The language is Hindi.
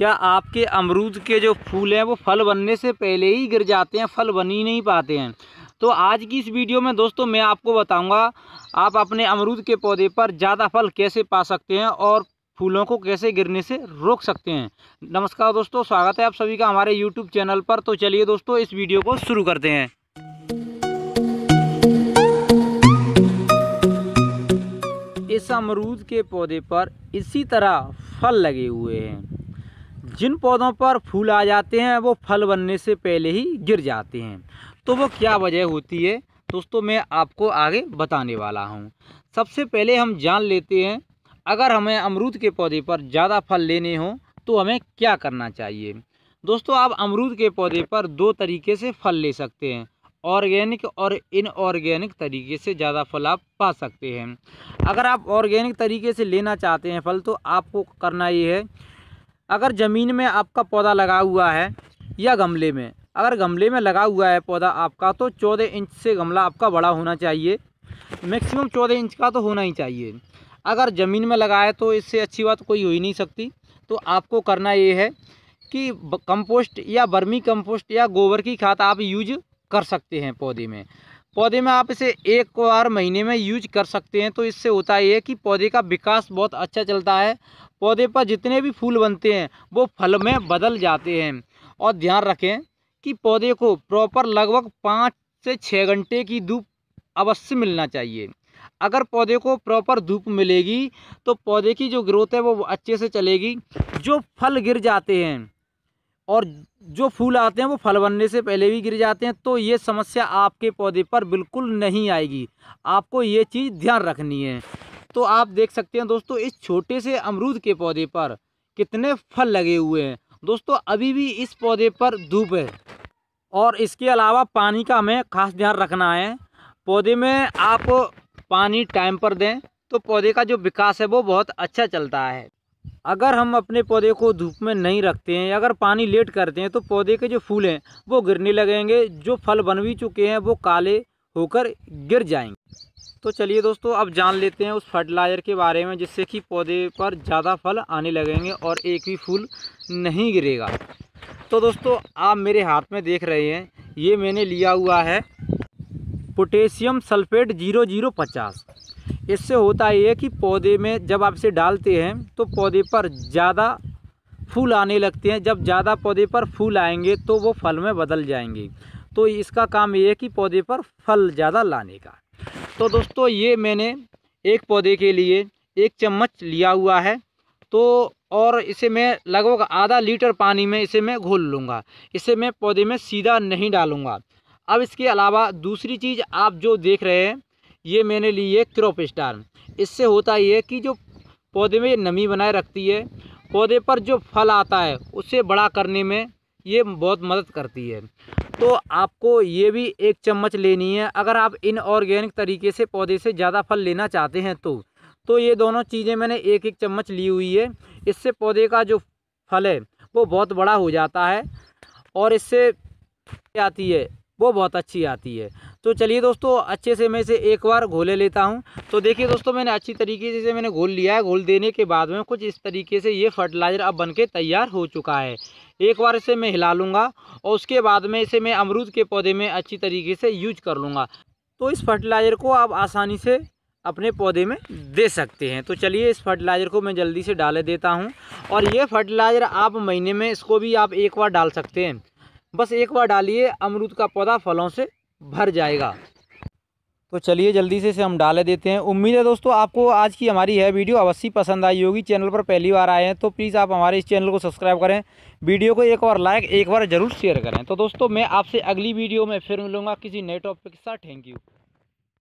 क्या आपके अमरूद के जो फूल हैं वो फल बनने से पहले ही गिर जाते हैं फल बन ही नहीं पाते हैं तो आज की इस वीडियो में दोस्तों मैं आपको बताऊंगा आप अपने अमरूद के पौधे पर ज़्यादा फल कैसे पा सकते हैं और फूलों को कैसे गिरने से रोक सकते हैं नमस्कार दोस्तों स्वागत है आप सभी का हमारे यूट्यूब चैनल पर तो चलिए दोस्तों इस वीडियो को शुरू करते हैं इस अमरूद के पौधे पर इसी तरह फल लगे हुए हैं जिन पौधों पर फूल आ जाते हैं वो फल बनने से पहले ही गिर जाते हैं तो वो क्या वजह होती है दोस्तों मैं आपको आगे बताने वाला हूँ सबसे पहले हम जान लेते हैं अगर हमें अमरूद के पौधे पर ज़्यादा फल लेने हों तो हमें क्या करना चाहिए दोस्तों आप अमरूद के पौधे पर दो तरीके से फल ले सकते हैं ऑर्गेनिक और इनऑर्गेनिक तरीके से ज़्यादा फल आप पा सकते हैं अगर आप ऑर्गेनिक तरीके से लेना चाहते हैं फल तो आपको करना ये है अगर ज़मीन में आपका पौधा लगा हुआ है या गमले में अगर गमले में लगा हुआ है पौधा आपका तो चौदह इंच से गमला आपका बड़ा होना चाहिए मैक्सिमम चौदह इंच का तो होना ही चाहिए अगर ज़मीन में लगाए तो इससे अच्छी बात कोई हो ही नहीं सकती तो आपको करना ये है कि कंपोस्ट या बर्मी कंपोस्ट या गोबर की खाद आप यूज कर सकते हैं पौधे में पौधे में आप इसे एक बार महीने में यूज कर सकते हैं तो इससे होता ये है कि पौधे का विकास बहुत अच्छा चलता है पौधे पर जितने भी फूल बनते हैं वो फल में बदल जाते हैं और ध्यान रखें कि पौधे को प्रॉपर लगभग पाँच से छः घंटे की धूप अवश्य मिलना चाहिए अगर पौधे को प्रॉपर धूप मिलेगी तो पौधे की जो ग्रोथ है वो अच्छे से चलेगी जो फल गिर जाते हैं और जो फूल आते हैं वो फल बनने से पहले भी गिर जाते हैं तो ये समस्या आपके पौधे पर बिल्कुल नहीं आएगी आपको ये चीज़ ध्यान रखनी है तो आप देख सकते हैं दोस्तों इस छोटे से अमरूद के पौधे पर कितने फल लगे हुए हैं दोस्तों अभी भी इस पौधे पर धूप है और इसके अलावा पानी का हमें खास ध्यान रखना है पौधे में आप पानी टाइम पर दें तो पौधे का जो विकास है वो बहुत अच्छा चलता है अगर हम अपने पौधे को धूप में नहीं रखते हैं अगर पानी लेट करते हैं तो पौधे के जो फूल हैं वो गिरने लगेंगे जो फल बन भी चुके हैं वो काले होकर गिर जाएंगे तो चलिए दोस्तों अब जान लेते हैं उस फर्टिलाइज़र के बारे में जिससे कि पौधे पर ज़्यादा फल आने लगेंगे और एक भी फूल नहीं गिरेगा तो दोस्तों आप मेरे हाथ में देख रहे हैं ये मैंने लिया हुआ है पोटेशियम सल्फेट जीरो जीरो पचास इससे होता ये है कि पौधे में जब आप इसे डालते हैं तो पौधे पर ज़्यादा फूल आने लगते हैं जब ज़्यादा पौधे पर फूल आएंगे तो वो फल में बदल जाएंगे तो इसका काम ये है कि पौधे पर फल ज़्यादा लाने का तो दोस्तों ये मैंने एक पौधे के लिए एक चम्मच लिया हुआ है तो और इसे मैं लगभग आधा लीटर पानी में इसे मैं घोल लूँगा इसे मैं पौधे में सीधा नहीं डालूँगा अब इसके अलावा दूसरी चीज़ आप जो देख रहे हैं ये मैंने ली है क्रॉप स्टार इससे होता ये है कि जो पौधे में नमी बनाए रखती है पौधे पर जो फल आता है उसे बड़ा करने में ये बहुत मदद करती है तो आपको ये भी एक चम्मच लेनी है अगर आप इनऑर्गेनिक तरीके से पौधे से ज़्यादा फल लेना चाहते हैं तो तो ये दोनों चीज़ें मैंने एक एक चम्मच ली हुई है इससे पौधे का जो फल है वो बहुत बड़ा हो जाता है और इससे आती है वो बहुत अच्छी आती है तो चलिए दोस्तों अच्छे से मैं इसे एक बार घोले लेता हूँ तो देखिए दोस्तों मैंने अच्छी तरीके से इसे मैंने घोल लिया है घोल देने के बाद में कुछ इस तरीके से ये फर्टिलाइज़र अब बन के तैयार हो चुका है एक बार इसे मैं हिला लूँगा और उसके बाद में इसे मैं अमरूद के पौधे में अच्छी तरीके से यूज कर लूँगा तो इस फर्टिलाइज़र को आप आसानी से अपने पौधे में दे सकते हैं तो चलिए इस फर्टिलाइज़र को मैं जल्दी से डाले देता हूँ और ये फर्टिलाइज़र आप महीने में इसको भी आप एक बार डाल सकते हैं बस एक बार डालिए अमरूद का पौधा फलों से भर जाएगा तो चलिए जल्दी से इसे हम डाले देते हैं उम्मीद है दोस्तों आपको आज की हमारी यह वीडियो अवश्य पसंद आई होगी चैनल पर पहली बार आए हैं तो प्लीज़ आप हमारे इस चैनल को सब्सक्राइब करें वीडियो को एक बार लाइक एक बार ज़रूर शेयर करें तो दोस्तों मैं आपसे अगली वीडियो में फिर मिलूँगा किसी नए टॉपिक के साथ थैंक यू